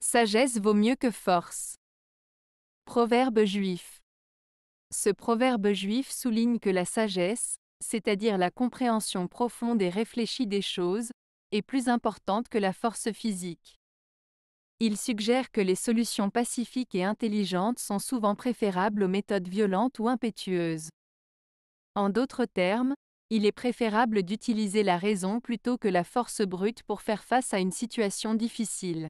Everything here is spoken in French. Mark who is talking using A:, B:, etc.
A: Sagesse vaut mieux que force. Proverbe juif. Ce proverbe juif souligne que la sagesse, c'est-à-dire la compréhension profonde et réfléchie des choses, est plus importante que la force physique. Il suggère que les solutions pacifiques et intelligentes sont souvent préférables aux méthodes violentes ou impétueuses. En d'autres termes, il est préférable d'utiliser la raison plutôt que la force brute pour faire face à une situation difficile.